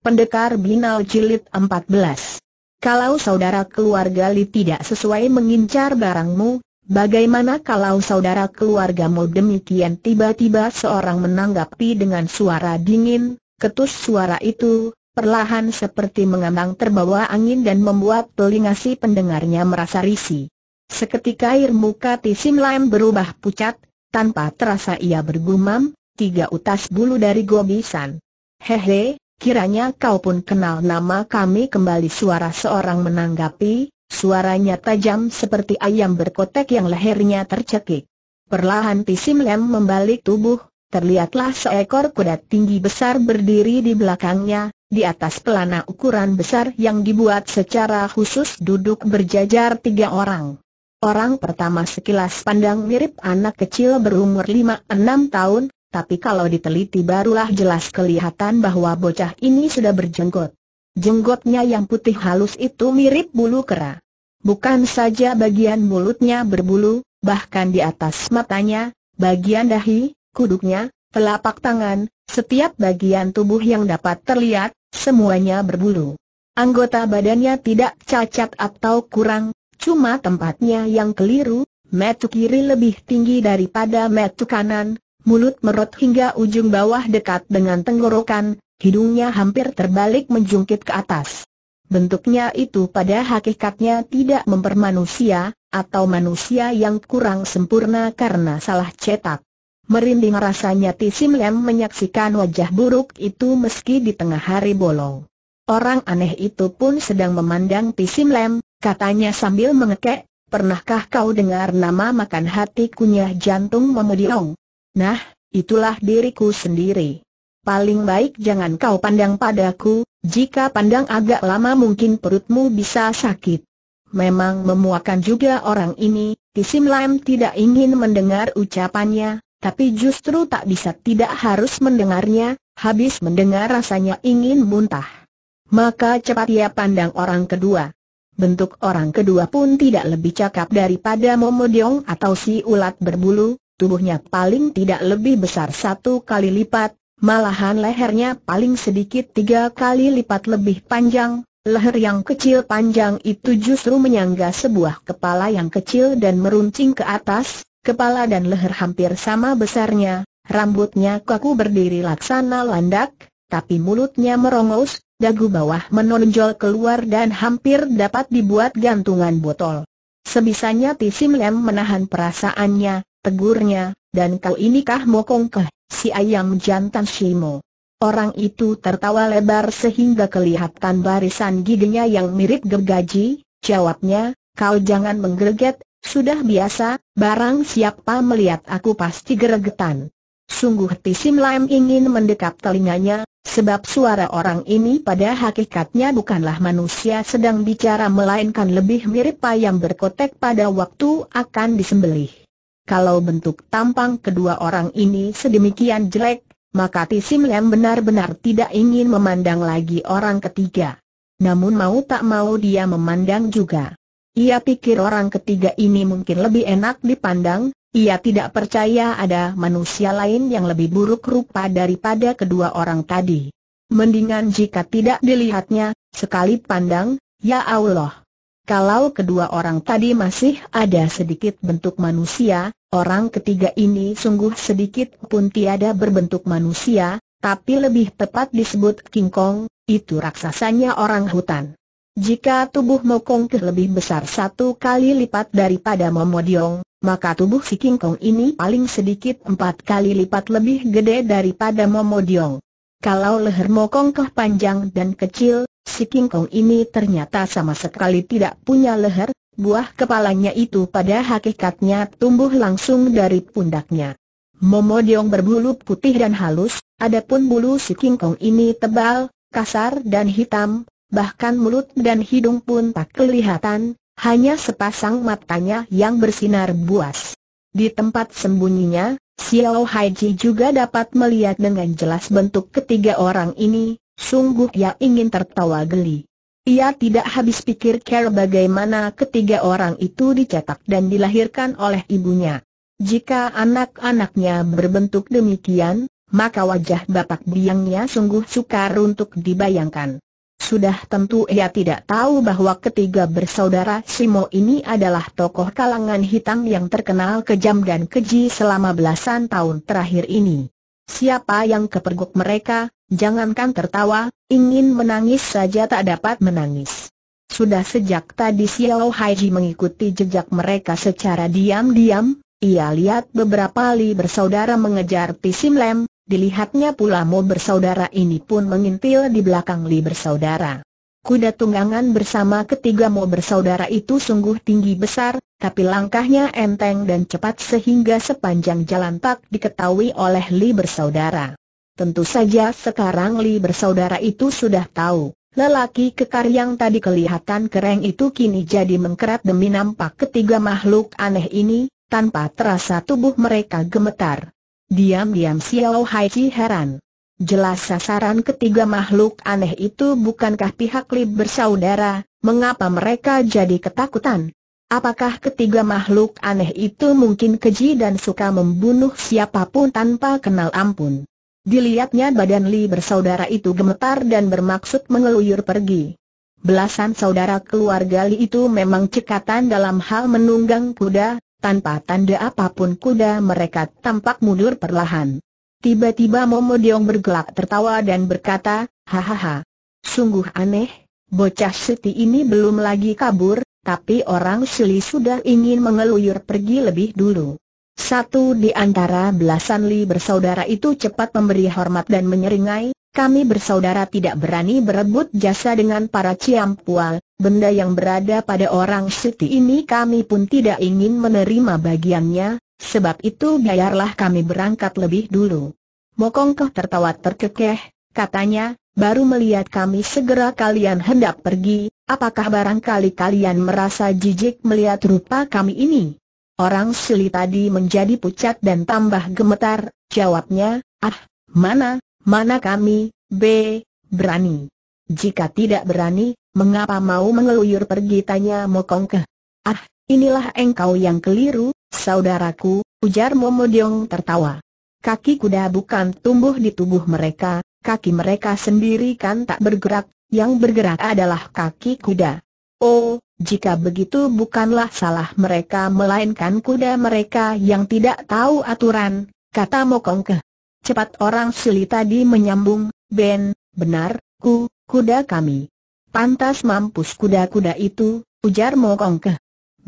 Pendekar Binal Jilid 14 Kalau saudara keluarga Li tidak sesuai mengincar barangmu, bagaimana kalau saudara keluargamu demikian tiba-tiba seorang menanggapi dengan suara dingin, ketus suara itu, perlahan seperti mengambang terbawa angin dan membuat telinga si pendengarnya merasa risih. Seketika air muka Tisim Lam berubah pucat, tanpa terasa ia bergumam, tiga utas bulu dari gobisan. Hehe, Kiranya kau pun kenal nama kami kembali suara seorang menanggapi, suaranya tajam seperti ayam berkotek yang lehernya tercekik. Perlahan Pisim Lem membalik tubuh, terlihatlah seekor kuda tinggi besar berdiri di belakangnya, di atas pelana ukuran besar yang dibuat secara khusus duduk berjajar tiga orang. Orang pertama sekilas pandang mirip anak kecil berumur 5-6 tahun, tapi kalau diteliti barulah jelas kelihatan bahwa bocah ini sudah berjenggot. Jenggotnya yang putih halus itu mirip bulu kera. Bukan saja bagian mulutnya berbulu, bahkan di atas matanya, bagian dahi, kuduknya, telapak tangan, setiap bagian tubuh yang dapat terlihat, semuanya berbulu. Anggota badannya tidak cacat atau kurang, cuma tempatnya yang keliru, metu kiri lebih tinggi daripada metu kanan, mulut merot hingga ujung bawah dekat dengan tenggorokan, hidungnya hampir terbalik menjungkit ke atas. Bentuknya itu pada hakikatnya tidak mempermanusia, atau manusia yang kurang sempurna karena salah cetak. Merinding rasanya Tisim Lem menyaksikan wajah buruk itu meski di tengah hari bolong. Orang aneh itu pun sedang memandang Tisim Lem, katanya sambil mengekek, Pernahkah kau dengar nama makan hati kunyah jantung memediong? Nah, itulah diriku sendiri. Paling baik jangan kau pandang padaku, jika pandang agak lama mungkin perutmu bisa sakit. Memang memuakan juga orang ini, Tisim Lam tidak ingin mendengar ucapannya, tapi justru tak bisa tidak harus mendengarnya, habis mendengar rasanya ingin muntah. Maka cepat ia pandang orang kedua. Bentuk orang kedua pun tidak lebih cakap daripada Momodiong atau si ulat berbulu, tubuhnya paling tidak lebih besar satu kali lipat, malahan lehernya paling sedikit tiga kali lipat lebih panjang, leher yang kecil panjang itu justru menyangga sebuah kepala yang kecil dan meruncing ke atas, kepala dan leher hampir sama besarnya, rambutnya kaku berdiri laksana landak, tapi mulutnya merongos, dagu bawah menonjol keluar dan hampir dapat dibuat gantungan botol. Sebisanya Tisim Lem menahan perasaannya, tegurnya, dan kau inikah Mokong ke si ayam jantan Shimo. Orang itu tertawa lebar sehingga kelihatan barisan giginya yang mirip gergaji, jawabnya, kau jangan menggerget, sudah biasa, barang siapa melihat aku pasti geregetan. Sungguh Tisim Lam ingin mendekap telinganya, sebab suara orang ini pada hakikatnya bukanlah manusia sedang bicara melainkan lebih mirip ayam berkotek pada waktu akan disembelih kalau bentuk tampang kedua orang ini sedemikian jelek, maka Tisim Lem benar-benar tidak ingin memandang lagi orang ketiga. Namun mau tak mau dia memandang juga. Ia pikir orang ketiga ini mungkin lebih enak dipandang, ia tidak percaya ada manusia lain yang lebih buruk rupa daripada kedua orang tadi. Mendingan jika tidak dilihatnya, sekali pandang, ya Allah, kalau kedua orang tadi masih ada sedikit bentuk manusia, orang ketiga ini sungguh sedikit pun tiada berbentuk manusia, tapi lebih tepat disebut King Kong, itu raksasanya orang hutan. Jika tubuh Mokong terlebih lebih besar satu kali lipat daripada Momodiong, maka tubuh si King Kong ini paling sedikit empat kali lipat lebih gede daripada Momodiong. Kalau leher Mokong ke panjang dan kecil, Si King Kong ini ternyata sama sekali tidak punya leher, buah kepalanya itu pada hakikatnya tumbuh langsung dari pundaknya. Momo berbulu putih dan halus, adapun bulu si King Kong ini tebal, kasar dan hitam, bahkan mulut dan hidung pun tak kelihatan, hanya sepasang matanya yang bersinar buas. Di tempat sembunyinya, Xiao Haiji juga dapat melihat dengan jelas bentuk ketiga orang ini, Sungguh ia ingin tertawa geli. Ia tidak habis pikir cara bagaimana ketiga orang itu dicetak dan dilahirkan oleh ibunya. Jika anak-anaknya berbentuk demikian, maka wajah bapak biangnya sungguh sukar untuk dibayangkan. Sudah tentu ia tidak tahu bahwa ketiga bersaudara Simo ini adalah tokoh kalangan hitam yang terkenal kejam dan keji selama belasan tahun terakhir ini. Siapa yang kepergok mereka, Jangankan tertawa, ingin menangis saja tak dapat menangis. Sudah sejak tadi Xiao Haiji mengikuti jejak mereka secara diam-diam, ia lihat beberapa Li bersaudara mengejar Pisim Lem, dilihatnya pula Mo bersaudara ini pun mengintil di belakang Li bersaudara. Kuda tunggangan bersama ketiga Mo bersaudara itu sungguh tinggi besar, tapi langkahnya enteng dan cepat sehingga sepanjang jalan tak diketahui oleh Li bersaudara. Tentu saja sekarang Li bersaudara itu sudah tahu, lelaki kekar yang tadi kelihatan kereng itu kini jadi mengkerat demi nampak ketiga makhluk aneh ini, tanpa terasa tubuh mereka gemetar. Diam-diam Xiao Hai Chi heran. Jelas sasaran ketiga makhluk aneh itu bukankah pihak Li bersaudara, mengapa mereka jadi ketakutan? Apakah ketiga makhluk aneh itu mungkin keji dan suka membunuh siapapun tanpa kenal ampun? Dilihatnya badan Li bersaudara itu gemetar dan bermaksud mengeluyur pergi. Belasan saudara keluarga Li itu memang cekatan dalam hal menunggang kuda, tanpa tanda apapun kuda mereka tampak mundur perlahan. Tiba-tiba Momo Diong bergelak tertawa dan berkata, Hahaha, sungguh aneh, bocah Siti ini belum lagi kabur, tapi orang Sili sudah ingin mengeluyur pergi lebih dulu. Satu di antara belasan Li bersaudara itu cepat memberi hormat dan menyeringai, kami bersaudara tidak berani berebut jasa dengan para ciampual, benda yang berada pada orang Siti ini kami pun tidak ingin menerima bagiannya, sebab itu biarlah kami berangkat lebih dulu. Mokongkoh tertawa terkekeh, katanya, baru melihat kami segera kalian hendak pergi, apakah barangkali kalian merasa jijik melihat rupa kami ini? Orang sili tadi menjadi pucat dan tambah gemetar, jawabnya, ah, mana, mana kami, B, berani. Jika tidak berani, mengapa mau mengeluyur pergi tanya Mokong ke? Ah, inilah engkau yang keliru, saudaraku, ujar Momodiong tertawa. Kaki kuda bukan tumbuh di tubuh mereka, kaki mereka sendiri kan tak bergerak, yang bergerak adalah kaki kuda. Oh, jika begitu bukanlah salah mereka melainkan kuda mereka yang tidak tahu aturan, kata Mokong Ke. Cepat orang Sili tadi menyambung, Ben, benar, ku, kuda kami. Pantas mampus kuda-kuda itu, ujar Mokong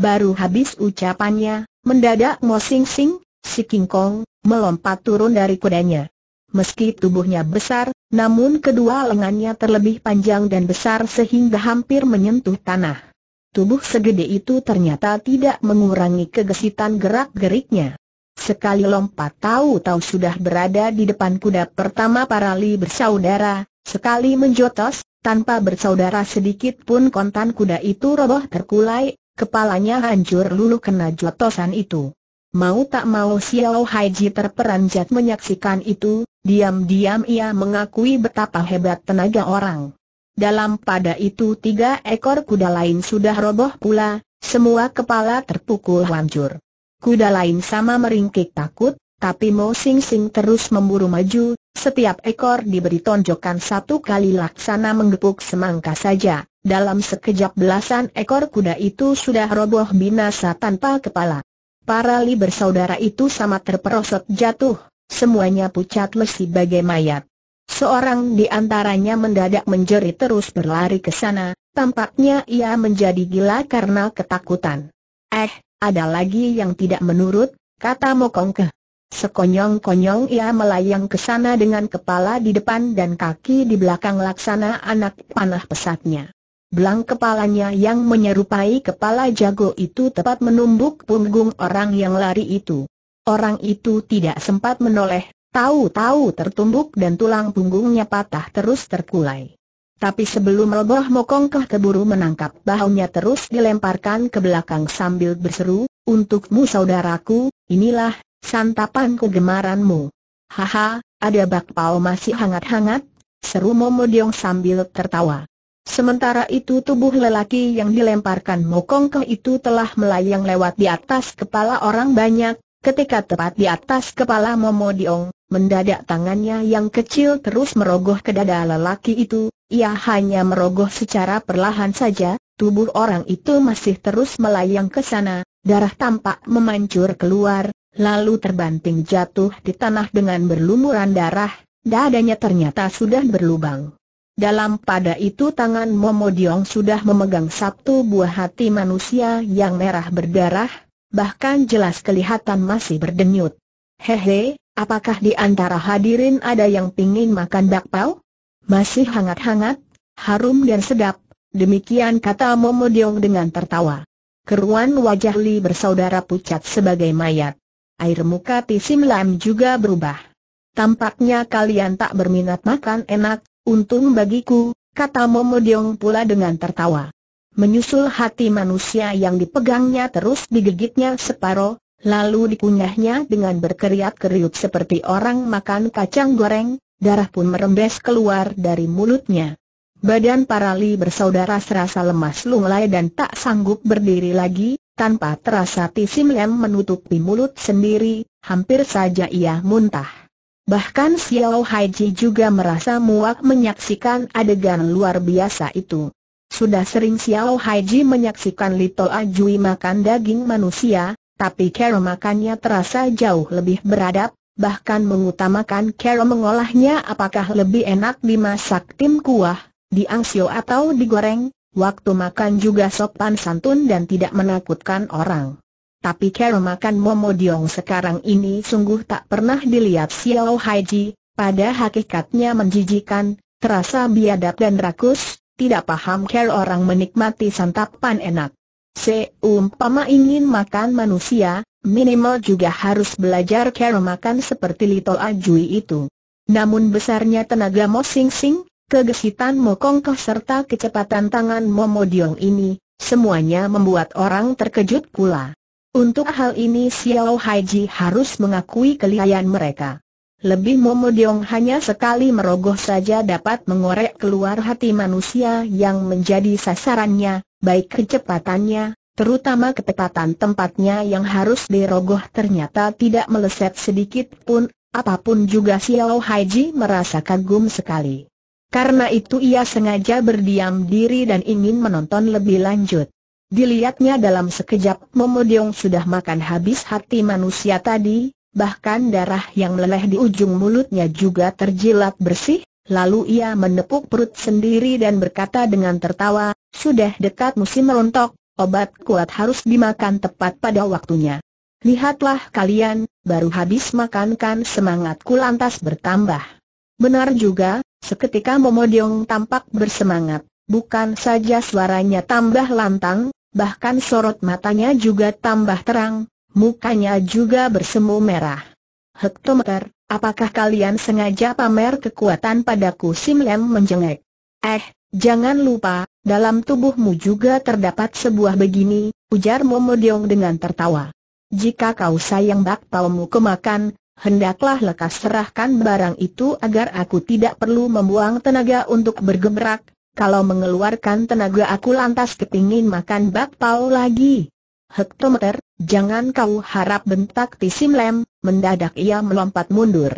Baru habis ucapannya, mendadak Mo Sing Sing, si King Kong, melompat turun dari kudanya. Meski tubuhnya besar, namun kedua lengannya terlebih panjang dan besar sehingga hampir menyentuh tanah. Tubuh segede itu ternyata tidak mengurangi kegesitan gerak-geriknya. Sekali lompat tahu-tahu sudah berada di depan kuda pertama para li bersaudara, sekali menjotos, tanpa bersaudara sedikit pun kontan kuda itu roboh terkulai, kepalanya hancur lulu kena jotosan itu. Mau tak mau Xiao Haiji terperanjat menyaksikan itu, diam-diam ia mengakui betapa hebat tenaga orang. Dalam pada itu tiga ekor kuda lain sudah roboh pula, semua kepala terpukul hancur. Kuda lain sama meringkik takut, tapi Mo Sing Sing terus memburu maju, setiap ekor diberi tonjokan satu kali laksana menggepuk semangka saja. Dalam sekejap belasan ekor kuda itu sudah roboh binasa tanpa kepala. Para li bersaudara itu sama terperosot jatuh, semuanya pucat lesi bagai mayat. Seorang di antaranya mendadak menjerit terus berlari ke sana, tampaknya ia menjadi gila karena ketakutan. Eh, ada lagi yang tidak menurut, kata Mokongke. Sekonyong-konyong ia melayang ke sana dengan kepala di depan dan kaki di belakang laksana anak panah pesatnya. Belang kepalanya yang menyerupai kepala jago itu tepat menumbuk punggung orang yang lari itu. Orang itu tidak sempat menoleh, Tahu-tahu tertumbuk dan tulang punggungnya patah terus terkulai. Tapi sebelum roboh Mokongkah keburu menangkap bahunya terus dilemparkan ke belakang sambil berseru, Untukmu saudaraku, inilah, santapan kegemaranmu. Haha, ada bakpao masih hangat-hangat, seru Momo Diong sambil tertawa. Sementara itu tubuh lelaki yang dilemparkan Mokongkah itu telah melayang lewat di atas kepala orang banyak, Ketika tepat di atas kepala Momo Diong, mendadak tangannya yang kecil terus merogoh ke dada lelaki itu, ia hanya merogoh secara perlahan saja, tubuh orang itu masih terus melayang ke sana, darah tampak memancur keluar, lalu terbanting jatuh di tanah dengan berlumuran darah, dadanya ternyata sudah berlubang. Dalam pada itu tangan Momo Diong sudah memegang satu buah hati manusia yang merah berdarah, bahkan jelas kelihatan masih berdenyut. Hehe, apakah di antara hadirin ada yang pingin makan bakpao? Masih hangat-hangat, harum dan sedap, demikian kata Momo Diong dengan tertawa. Keruan wajah Li bersaudara pucat sebagai mayat. Air muka Tisim Lam juga berubah. Tampaknya kalian tak berminat makan enak, untung bagiku, kata Momo Diong pula dengan tertawa menyusul hati manusia yang dipegangnya terus digigitnya separoh, lalu dikunyahnya dengan berkeriat-keriut seperti orang makan kacang goreng, darah pun merembes keluar dari mulutnya. Badan para bersaudara serasa lemas lunglai dan tak sanggup berdiri lagi, tanpa terasa Tisim Lem menutupi mulut sendiri, hampir saja ia muntah. Bahkan Xiao Haiji juga merasa muak menyaksikan adegan luar biasa itu. Sudah sering Xiao Haiji menyaksikan Little Ajui makan daging manusia, tapi cara makannya terasa jauh lebih beradab, bahkan mengutamakan cara mengolahnya apakah lebih enak dimasak tim kuah, diangsio atau digoreng, waktu makan juga sopan santun dan tidak menakutkan orang. Tapi cara makan Momo Diong sekarang ini sungguh tak pernah dilihat Xiao Haiji, pada hakikatnya menjijikan, terasa biadab dan rakus, tidak paham care orang menikmati santapan enak. Seumpama ingin makan manusia, minimal juga harus belajar cara makan seperti Little Ajui itu. Namun besarnya tenaga Mo Sing Sing, kegesitan Mo Koh serta kecepatan tangan Mo Diong ini, semuanya membuat orang terkejut pula. Untuk hal ini Xiao Haiji harus mengakui kelihayan mereka. Lebih Momo hanya sekali merogoh saja dapat mengorek keluar hati manusia yang menjadi sasarannya, baik kecepatannya, terutama ketepatan tempatnya yang harus dirogoh ternyata tidak meleset sedikit pun, apapun juga Xiao Haiji merasa kagum sekali. Karena itu ia sengaja berdiam diri dan ingin menonton lebih lanjut. Dilihatnya dalam sekejap Momodiong sudah makan habis hati manusia tadi, bahkan darah yang meleleh di ujung mulutnya juga terjilat bersih, lalu ia menepuk perut sendiri dan berkata dengan tertawa, sudah dekat musim rontok, obat kuat harus dimakan tepat pada waktunya. Lihatlah kalian, baru habis makan kan semangatku lantas bertambah. Benar juga, seketika Momodiong tampak bersemangat, bukan saja suaranya tambah lantang, bahkan sorot matanya juga tambah terang, Mukanya juga bersemu merah. Hektometer, apakah kalian sengaja pamer kekuatan padaku Sim Lem menjengek? Eh, jangan lupa, dalam tubuhmu juga terdapat sebuah begini, ujar Momo Deong dengan tertawa. Jika kau sayang bak kemakan, hendaklah lekas serahkan barang itu agar aku tidak perlu membuang tenaga untuk bergemerak, kalau mengeluarkan tenaga aku lantas kepingin makan bakpao lagi. Hektometer, Jangan kau harap bentak Tisim Lem, mendadak ia melompat mundur.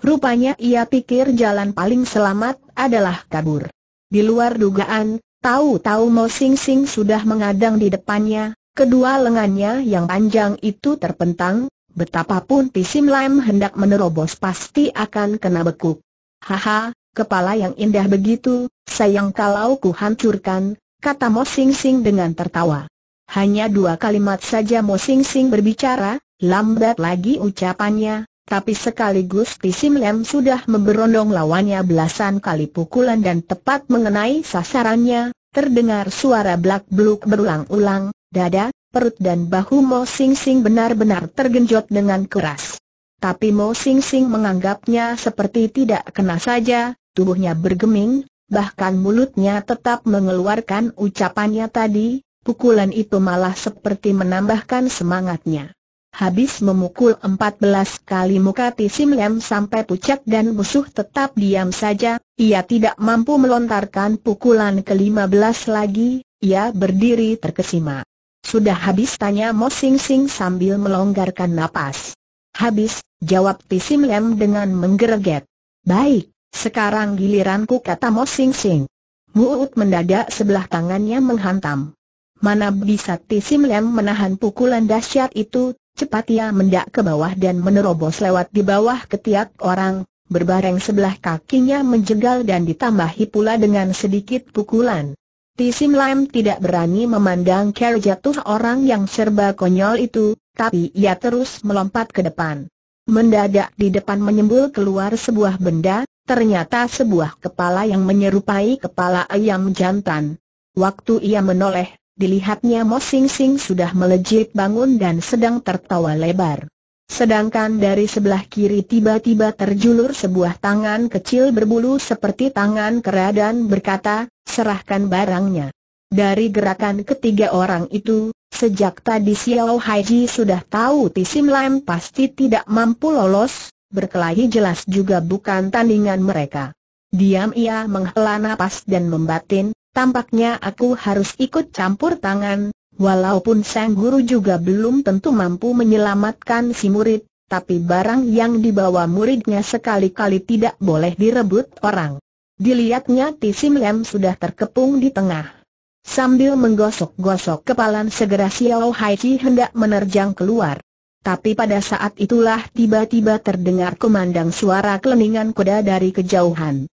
Rupanya ia pikir jalan paling selamat adalah kabur. Di luar dugaan, tahu-tahu Mo Sing Sing sudah mengadang di depannya, kedua lengannya yang panjang itu terpentang, betapapun Tisim Lem hendak menerobos pasti akan kena bekuk. Haha, kepala yang indah begitu, sayang kalau ku hancurkan, kata Mo Sing Sing dengan tertawa. Hanya dua kalimat saja Mo Sing Sing berbicara, lambat lagi ucapannya, tapi sekaligus pisim Lem sudah memberondong lawannya belasan kali pukulan dan tepat mengenai sasarannya, terdengar suara blak-bluk berulang-ulang, dada, perut dan bahu Mo Sing Sing benar-benar tergenjot dengan keras. Tapi Mo Sing Sing menganggapnya seperti tidak kena saja, tubuhnya bergeming, bahkan mulutnya tetap mengeluarkan ucapannya tadi, Pukulan itu malah seperti menambahkan semangatnya. Habis memukul empat belas kali muka Tisim Lem sampai pucat dan musuh tetap diam saja, ia tidak mampu melontarkan pukulan ke belas lagi, ia berdiri terkesima. Sudah habis tanya Mo Sing Sing sambil melonggarkan napas. Habis, jawab Tisim Lem dengan menggereget. Baik, sekarang giliranku kata Mo Sing Sing. Muut mendadak sebelah tangannya menghantam. Mana bisa Tisim Lem menahan pukulan dahsyat itu, cepat ia mendak ke bawah dan menerobos lewat di bawah ketiak orang, berbareng sebelah kakinya menjegal dan ditambahi pula dengan sedikit pukulan. Tisim Lem tidak berani memandang kerja jatuh orang yang serba konyol itu, tapi ia terus melompat ke depan. Mendadak di depan menyembul keluar sebuah benda, ternyata sebuah kepala yang menyerupai kepala ayam jantan. Waktu ia menoleh, dilihatnya Mo Sing Sing sudah melejit bangun dan sedang tertawa lebar. Sedangkan dari sebelah kiri tiba-tiba terjulur sebuah tangan kecil berbulu seperti tangan kera dan berkata, serahkan barangnya. Dari gerakan ketiga orang itu, sejak tadi Xiao Haiji sudah tahu Tisim Lam pasti tidak mampu lolos, berkelahi jelas juga bukan tandingan mereka. Diam ia menghela napas dan membatin, Tampaknya aku harus ikut campur tangan, walaupun sang guru juga belum tentu mampu menyelamatkan si murid, tapi barang yang dibawa muridnya sekali-kali tidak boleh direbut orang. Dilihatnya Tisim Lem sudah terkepung di tengah. Sambil menggosok-gosok kepalan segera Xiao Hai hendak menerjang keluar. Tapi pada saat itulah tiba-tiba terdengar kumandang suara keleningan kuda dari kejauhan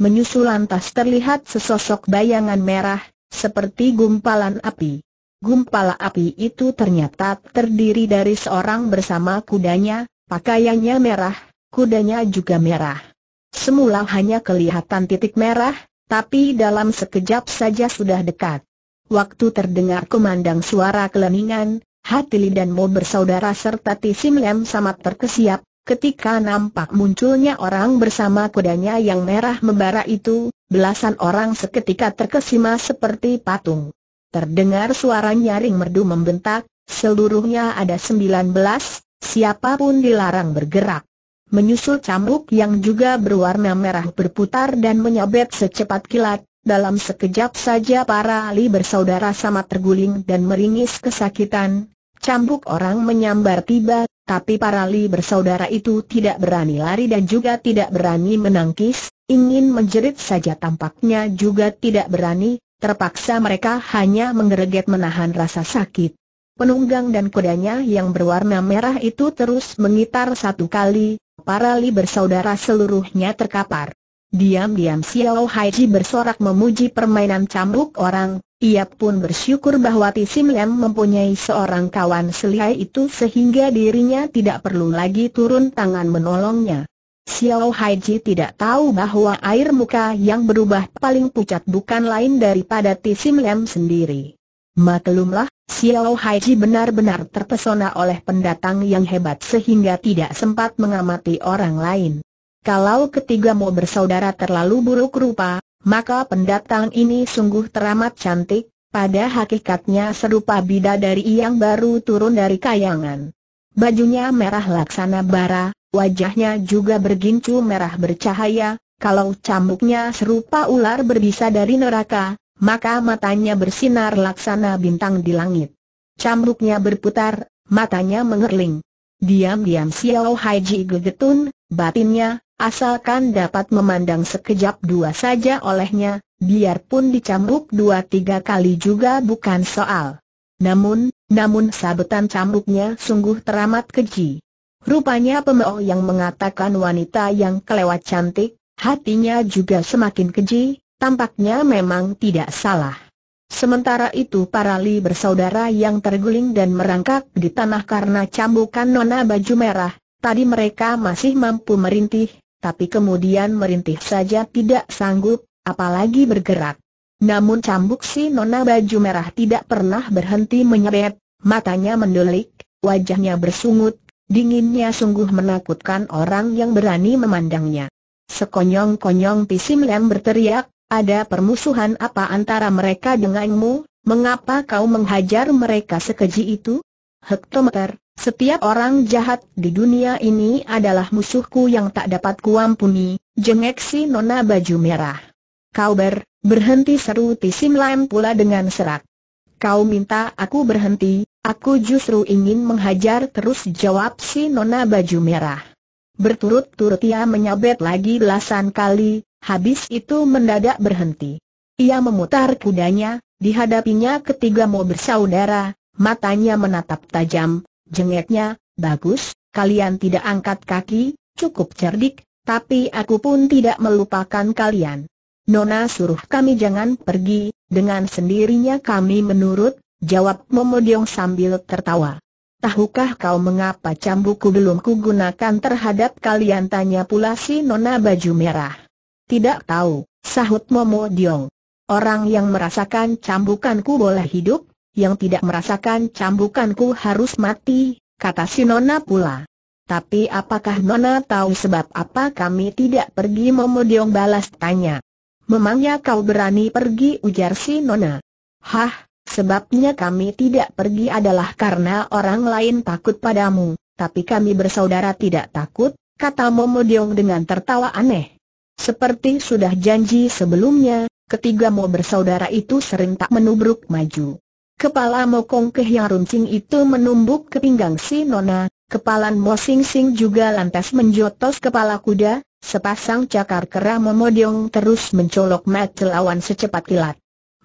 menyusul lantas terlihat sesosok bayangan merah, seperti gumpalan api. Gumpala api itu ternyata terdiri dari seorang bersama kudanya, pakaiannya merah, kudanya juga merah. Semula hanya kelihatan titik merah, tapi dalam sekejap saja sudah dekat. Waktu terdengar kemandang suara keleningan, hati Li dan Mo bersaudara serta Tisim Lem sama terkesiap, Ketika nampak munculnya orang bersama kudanya yang merah membara itu, belasan orang seketika terkesima seperti patung. Terdengar suara nyaring merdu membentak, seluruhnya ada sembilan belas, siapapun dilarang bergerak. Menyusul cambuk yang juga berwarna merah berputar dan menyabet secepat kilat, dalam sekejap saja para ahli bersaudara sama terguling dan meringis kesakitan, Cambuk orang menyambar tiba, tapi para Li bersaudara itu tidak berani lari dan juga tidak berani menangkis, ingin menjerit saja tampaknya juga tidak berani, terpaksa mereka hanya menggereget menahan rasa sakit. Penunggang dan kudanya yang berwarna merah itu terus mengitar satu kali, para Li bersaudara seluruhnya terkapar. Diam-diam Xiao Haiji bersorak memuji permainan cambuk orang, ia pun bersyukur bahwa Tisim Lem mempunyai seorang kawan selihai itu sehingga dirinya tidak perlu lagi turun tangan menolongnya. Xiao Haiji tidak tahu bahwa air muka yang berubah paling pucat bukan lain daripada Tisim Lem sendiri. Maklumlah, Xiao Haiji benar-benar terpesona oleh pendatang yang hebat sehingga tidak sempat mengamati orang lain. Kalau ketiga mau bersaudara terlalu buruk rupa, maka pendatang ini sungguh teramat cantik, pada hakikatnya serupa bida dari yang baru turun dari kayangan. Bajunya merah laksana bara, wajahnya juga bergincu merah bercahaya, kalau cambuknya serupa ular berbisa dari neraka, maka matanya bersinar laksana bintang di langit. Cambuknya berputar, matanya mengerling. Diam-diam Xiao Haiji gegetun, batinnya, Asalkan dapat memandang sekejap dua saja olehnya, biarpun dicambuk dua tiga kali juga bukan soal. Namun, namun sabetan cambuknya sungguh teramat keji. Rupanya pemeo yang mengatakan wanita yang kelewat cantik, hatinya juga semakin keji, tampaknya memang tidak salah. Sementara itu para Li bersaudara yang terguling dan merangkak di tanah karena cambukan nona baju merah, tadi mereka masih mampu merintih, tapi kemudian merintih saja tidak sanggup, apalagi bergerak. Namun cambuk si nona baju merah tidak pernah berhenti menyeret, matanya mendelik, wajahnya bersungut, dinginnya sungguh menakutkan orang yang berani memandangnya. Sekonyong-konyong Pisim Lem berteriak, ada permusuhan apa antara mereka denganmu, mengapa kau menghajar mereka sekeji itu? Hektometer, setiap orang jahat di dunia ini adalah musuhku yang tak dapat kuampuni, jengek si nona baju merah. Kau ber, berhenti seru Tisim Lam pula dengan serak. Kau minta aku berhenti, aku justru ingin menghajar terus jawab si nona baju merah. Berturut-turut ia menyabet lagi belasan kali, habis itu mendadak berhenti. Ia memutar kudanya, dihadapinya ketiga mobil saudara, matanya menatap tajam, Jengeknya, bagus, kalian tidak angkat kaki, cukup cerdik, tapi aku pun tidak melupakan kalian. Nona suruh kami jangan pergi, dengan sendirinya kami menurut, jawab Momodiong sambil tertawa. Tahukah kau mengapa cambuku belum kugunakan terhadap kalian? Tanya pula si Nona baju merah. Tidak tahu, sahut Momodiong. Orang yang merasakan cambukanku boleh hidup, yang tidak merasakan cambukanku harus mati, kata si Nona pula. Tapi apakah Nona tahu sebab apa kami tidak pergi memodiong balas tanya. Memangnya kau berani pergi ujar si Nona. Hah, sebabnya kami tidak pergi adalah karena orang lain takut padamu, tapi kami bersaudara tidak takut, kata Momodiong dengan tertawa aneh. Seperti sudah janji sebelumnya, ketiga mau bersaudara itu sering tak menubruk maju. Kepala Mokong Kehyarun runcing itu menumbuk ke pinggang si Nona, kepalan Mo Sing juga lantas menjotos kepala kuda, sepasang cakar kera memodong terus mencolok mata lawan secepat kilat.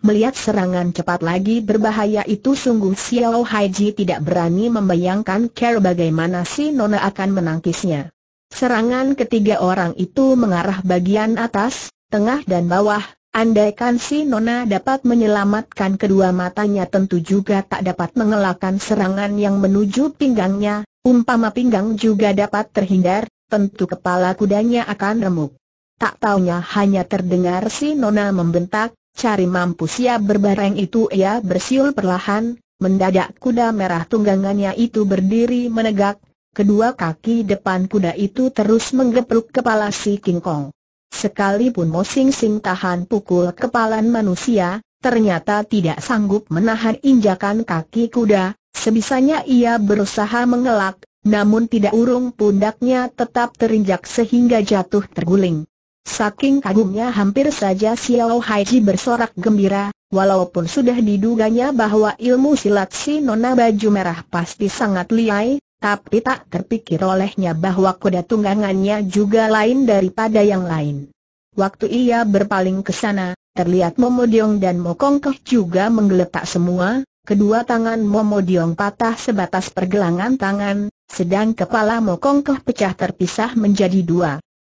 Melihat serangan cepat lagi berbahaya itu sungguh Xiao Haiji tidak berani membayangkan care bagaimana si Nona akan menangkisnya. Serangan ketiga orang itu mengarah bagian atas, tengah dan bawah, Andaikan si Nona dapat menyelamatkan kedua matanya tentu juga tak dapat mengelakkan serangan yang menuju pinggangnya, umpama pinggang juga dapat terhindar, tentu kepala kudanya akan remuk. Tak taunya hanya terdengar si Nona membentak, cari mampus ya berbareng itu ia bersiul perlahan, mendadak kuda merah tunggangannya itu berdiri menegak, kedua kaki depan kuda itu terus menggepruk kepala si King Kong. Sekalipun Mo Sing Sing tahan pukul kepalan manusia, ternyata tidak sanggup menahan injakan kaki kuda, sebisanya ia berusaha mengelak, namun tidak urung pundaknya tetap terinjak sehingga jatuh terguling. Saking kagumnya hampir saja Xiao Haiji bersorak gembira, walaupun sudah diduganya bahwa ilmu silat si Nona Baju Merah pasti sangat liai, tapi tak terpikir olehnya bahwa kuda tunggangannya juga lain daripada yang lain. Waktu ia berpaling ke sana, terlihat Momodiong dan Mokongkeh juga menggeletak semua, kedua tangan Momodiong patah sebatas pergelangan tangan, sedang kepala Mokongkeh pecah terpisah menjadi dua.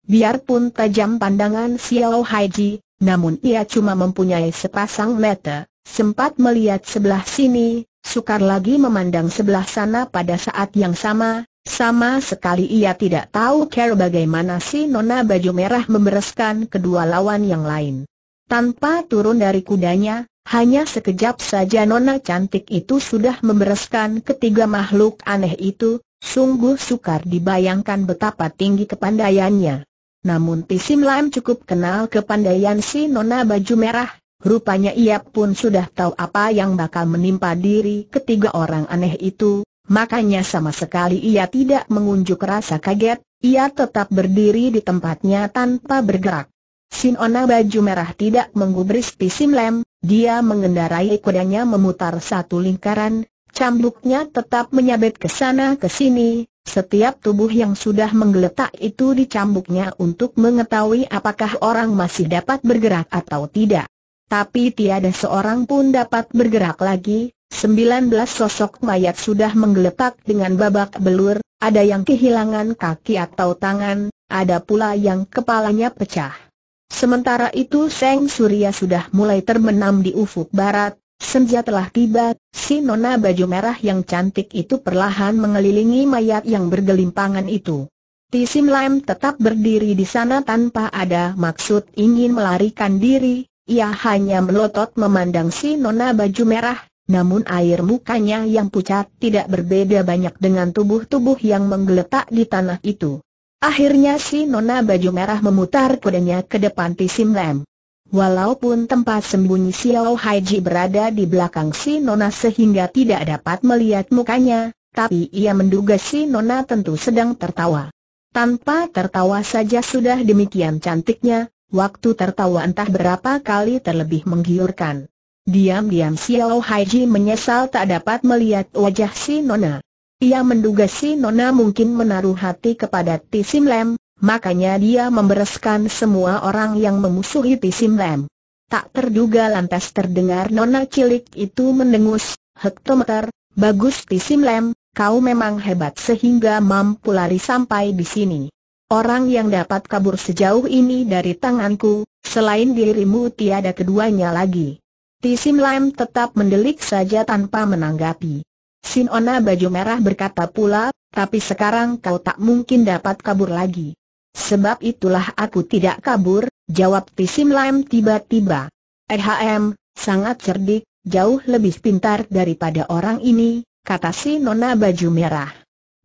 Biarpun tajam pandangan Xiao Haiji, namun ia cuma mempunyai sepasang mata, sempat melihat sebelah sini, sukar lagi memandang sebelah sana pada saat yang sama, sama sekali ia tidak tahu cara bagaimana si nona baju merah membereskan kedua lawan yang lain. Tanpa turun dari kudanya, hanya sekejap saja nona cantik itu sudah membereskan ketiga makhluk aneh itu, sungguh sukar dibayangkan betapa tinggi kepandaiannya. Namun Tisim Lam cukup kenal kepandaian si nona baju merah, Rupanya ia pun sudah tahu apa yang bakal menimpa diri ketiga orang aneh itu, makanya sama sekali ia tidak mengunjuk rasa kaget, ia tetap berdiri di tempatnya tanpa bergerak. Sinona baju merah tidak menggubris pisim lem, dia mengendarai kudanya memutar satu lingkaran, cambuknya tetap menyabet ke sana ke sini, setiap tubuh yang sudah menggeletak itu dicambuknya untuk mengetahui apakah orang masih dapat bergerak atau tidak tapi tiada seorang pun dapat bergerak lagi, Sembilan belas sosok mayat sudah menggeletak dengan babak belur, ada yang kehilangan kaki atau tangan, ada pula yang kepalanya pecah. Sementara itu Seng Surya sudah mulai terbenam di ufuk barat, senja telah tiba, si nona baju merah yang cantik itu perlahan mengelilingi mayat yang bergelimpangan itu. Tisim Lam tetap berdiri di sana tanpa ada maksud ingin melarikan diri, ia hanya melotot memandang si nona baju merah, namun air mukanya yang pucat tidak berbeda banyak dengan tubuh-tubuh yang menggeletak di tanah itu. Akhirnya si nona baju merah memutar kudanya ke depan Tisim Lem. Walaupun tempat sembunyi Xiao Haiji berada di belakang si Nona sehingga tidak dapat melihat mukanya, tapi ia menduga si Nona tentu sedang tertawa. Tanpa tertawa saja sudah demikian cantiknya, Waktu tertawa entah berapa kali terlebih menggiurkan. Diam-diam Xiao Haiji menyesal tak dapat melihat wajah si Nona. Ia menduga si Nona mungkin menaruh hati kepada Tisim Lem, makanya dia membereskan semua orang yang memusuhi Tisim Lem. Tak terduga lantas terdengar Nona cilik itu mendengus, hektometer, bagus Tisim Lem, kau memang hebat sehingga mampu lari sampai di sini. Orang yang dapat kabur sejauh ini dari tanganku, selain dirimu tiada keduanya lagi. Tisim Lam tetap mendelik saja tanpa menanggapi. Sinona baju merah berkata pula, tapi sekarang kau tak mungkin dapat kabur lagi. Sebab itulah aku tidak kabur, jawab Tisim Lam tiba-tiba. Ehm, sangat cerdik, jauh lebih pintar daripada orang ini, kata Sinona Nona baju merah.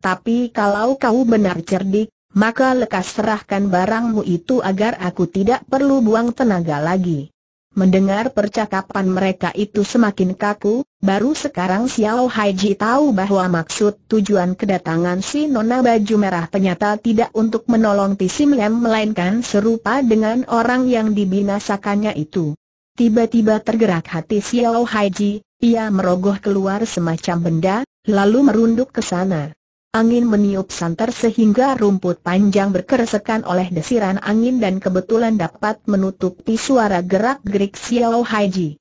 Tapi kalau kau benar cerdik, maka lekas serahkan barangmu itu agar aku tidak perlu buang tenaga lagi. Mendengar percakapan mereka itu semakin kaku, baru sekarang Xiao Haiji tahu bahwa maksud tujuan kedatangan si Nona Baju Merah ternyata tidak untuk menolong Tisim Lem melainkan serupa dengan orang yang dibinasakannya itu. Tiba-tiba tergerak hati Xiao Haiji, ia merogoh keluar semacam benda, lalu merunduk ke sana. Angin meniup santer sehingga rumput panjang berkeresekan oleh desiran angin dan kebetulan dapat menutupi suara gerak-gerik Xiao Haiji.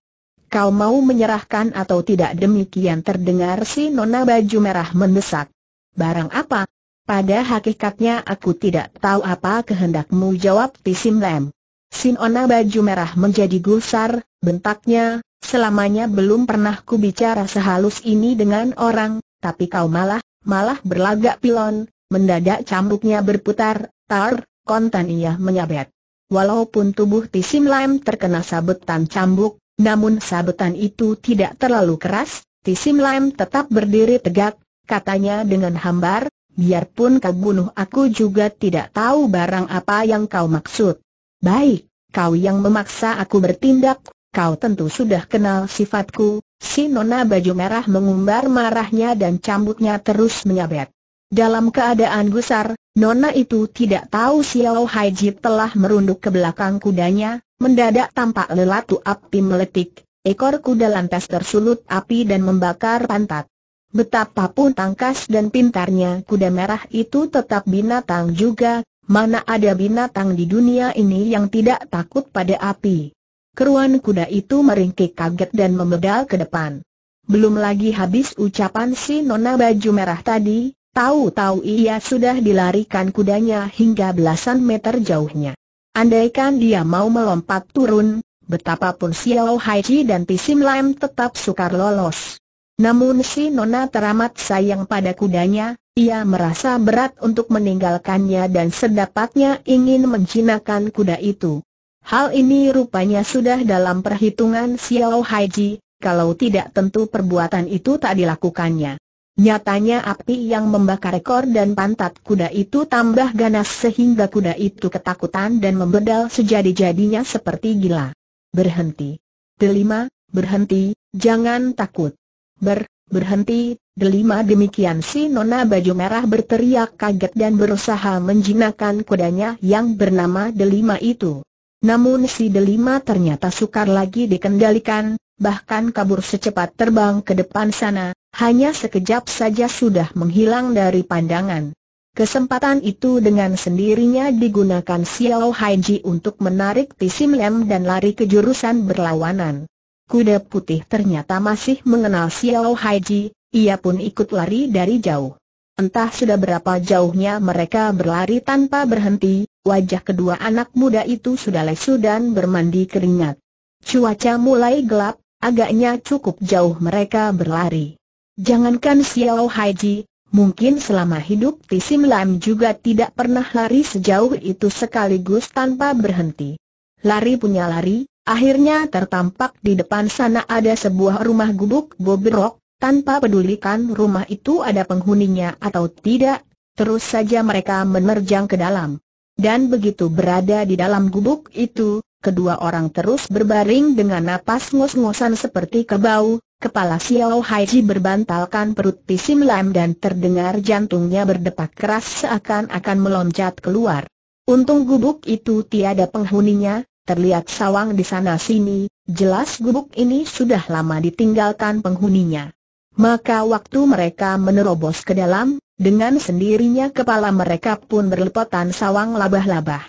Kau mau menyerahkan atau tidak demikian terdengar si nona baju merah mendesak. Barang apa? Pada hakikatnya aku tidak tahu apa kehendakmu jawab Tisim Lem. Sinona baju merah menjadi gusar, bentaknya, selamanya belum pernah ku bicara sehalus ini dengan orang, tapi kau malah malah berlagak pilon, mendadak cambuknya berputar, tar, kontan ia menyabet. Walaupun tubuh Tisim Lam terkena sabetan cambuk, namun sabetan itu tidak terlalu keras, Tisim Lam tetap berdiri tegak, katanya dengan hambar, biarpun kau bunuh aku juga tidak tahu barang apa yang kau maksud. Baik, kau yang memaksa aku bertindak, kau tentu sudah kenal sifatku, Si nona baju merah mengumbar marahnya dan cambuknya terus menyabet. Dalam keadaan gusar, nona itu tidak tahu Xiao si Haiji telah merunduk ke belakang kudanya, mendadak tampak lelatu api meletik, ekor kuda lantas tersulut api dan membakar pantat. Betapapun tangkas dan pintarnya kuda merah itu tetap binatang juga, mana ada binatang di dunia ini yang tidak takut pada api. Keruan kuda itu meringkik kaget dan memedal ke depan. Belum lagi habis ucapan si nona baju merah tadi, tahu-tahu ia sudah dilarikan kudanya hingga belasan meter jauhnya. Andaikan dia mau melompat turun, betapapun Xiao Haiji dan Tisim Lam tetap sukar lolos. Namun si nona teramat sayang pada kudanya, ia merasa berat untuk meninggalkannya dan sedapatnya ingin menjinakkan kuda itu. Hal ini rupanya sudah dalam perhitungan Xiao Haiji, kalau tidak tentu perbuatan itu tak dilakukannya. Nyatanya api yang membakar ekor dan pantat kuda itu tambah ganas sehingga kuda itu ketakutan dan membedal sejadi-jadinya seperti gila. Berhenti. Delima, berhenti, jangan takut. Ber, berhenti, delima demikian si nona baju merah berteriak kaget dan berusaha menjinakkan kudanya yang bernama delima itu. Namun si delima ternyata sukar lagi dikendalikan, bahkan kabur secepat terbang ke depan sana, hanya sekejap saja sudah menghilang dari pandangan. Kesempatan itu dengan sendirinya digunakan Xiao Haiji untuk menarik Tisim Lem dan lari ke jurusan berlawanan. Kuda putih ternyata masih mengenal Xiao Haiji, ia pun ikut lari dari jauh. Entah sudah berapa jauhnya mereka berlari tanpa berhenti, Wajah kedua anak muda itu sudah lesu dan bermandi keringat. Cuaca mulai gelap, agaknya cukup jauh mereka berlari. Jangankan Xiao Haiji, mungkin selama hidup Tisim Lam juga tidak pernah lari sejauh itu sekaligus tanpa berhenti. Lari punya lari, akhirnya tertampak di depan sana ada sebuah rumah gubuk bobrok, tanpa pedulikan rumah itu ada penghuninya atau tidak, terus saja mereka menerjang ke dalam. Dan begitu berada di dalam gubuk itu, kedua orang terus berbaring dengan napas ngos-ngosan seperti kebau, kepala Xiao Haiji berbantalkan perut pisim lem dan terdengar jantungnya berdepak keras seakan-akan meloncat keluar. Untung gubuk itu tiada penghuninya, terlihat sawang di sana-sini, jelas gubuk ini sudah lama ditinggalkan penghuninya. Maka waktu mereka menerobos ke dalam, dengan sendirinya kepala mereka pun berlepotan sawang labah-labah.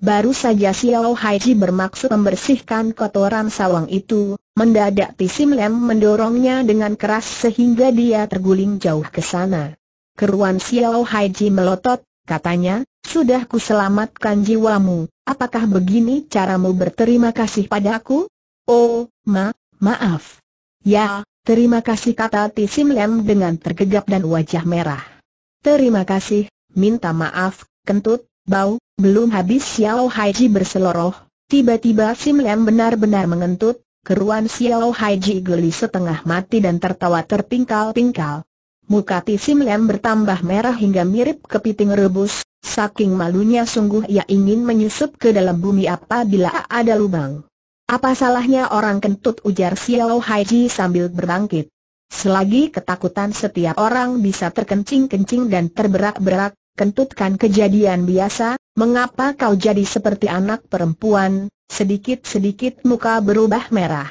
Baru saja Xiao Haiji bermaksud membersihkan kotoran sawang itu, mendadak Tisim Lem mendorongnya dengan keras sehingga dia terguling jauh ke sana. Keruan Xiao Haiji melotot, katanya, sudah ku selamatkan jiwamu, apakah begini caramu berterima kasih padaku? Oh, ma, maaf. Ya, terima kasih kata Tisim Lem dengan tergegap dan wajah merah. Terima kasih, minta maaf, kentut, bau, belum habis Xiao Haiji berseloroh, tiba-tiba Sim Lem benar-benar mengentut, keruan Xiao Haiji geli setengah mati dan tertawa terpingkal-pingkal. Muka ti Sim Lem bertambah merah hingga mirip kepiting rebus, saking malunya sungguh ia ingin menyusup ke dalam bumi apabila ada lubang. Apa salahnya orang kentut ujar Xiao Haiji sambil berbangkit. Selagi ketakutan setiap orang bisa terkencing-kencing dan terberak-berak, kentutkan kejadian biasa, mengapa kau jadi seperti anak perempuan, sedikit-sedikit muka berubah merah.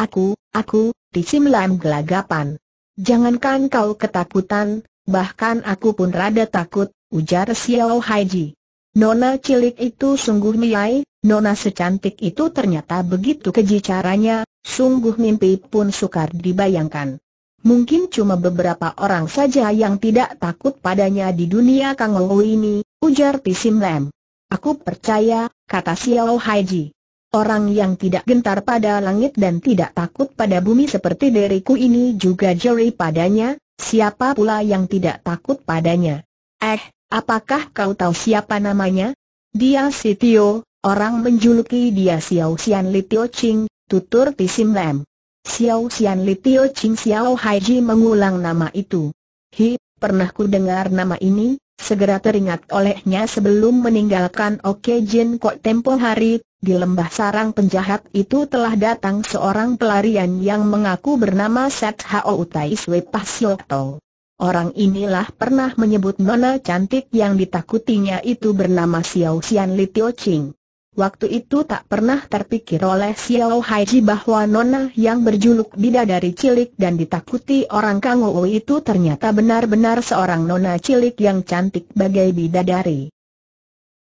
Aku, aku, Tisim Lam gelagapan. Jangankan kau ketakutan, bahkan aku pun rada takut, ujar Xiao Haiji. Nona cilik itu sungguh miai, nona secantik itu ternyata begitu keji caranya, sungguh mimpi pun sukar dibayangkan. Mungkin cuma beberapa orang saja yang tidak takut padanya di dunia Kang Ou ini, ujar Pisim Lam. Aku percaya, kata Xiao Haiji. Orang yang tidak gentar pada langit dan tidak takut pada bumi seperti diriku ini juga jeri padanya, siapa pula yang tidak takut padanya? Eh, apakah kau tahu siapa namanya? Dia Sitio, orang menjuluki dia Xiao Xian Li Tio Ching, tutur Pisim Lam. Xiao Xian Li Tio Ching Xiao Haiji mengulang nama itu. Hi, pernah ku dengar nama ini, segera teringat olehnya sebelum meninggalkan Oke Jin Kok tempo hari, di lembah sarang penjahat itu telah datang seorang pelarian yang mengaku bernama Set Hao Utai Sui Pasiokto. Orang inilah pernah menyebut nona cantik yang ditakutinya itu bernama Xiao Xian Li Tio Ching. Waktu itu tak pernah terpikir oleh Xiao Haiji bahwa Nona yang berjuluk bidadari cilik dan ditakuti orang Kang Wu itu ternyata benar-benar seorang Nona cilik yang cantik bagai bidadari.